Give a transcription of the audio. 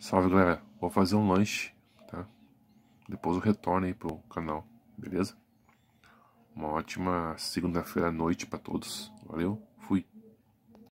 Salve galera, vou fazer um lanche, tá? Depois eu retorno aí pro canal, beleza? Uma ótima segunda-feira à noite para todos, valeu?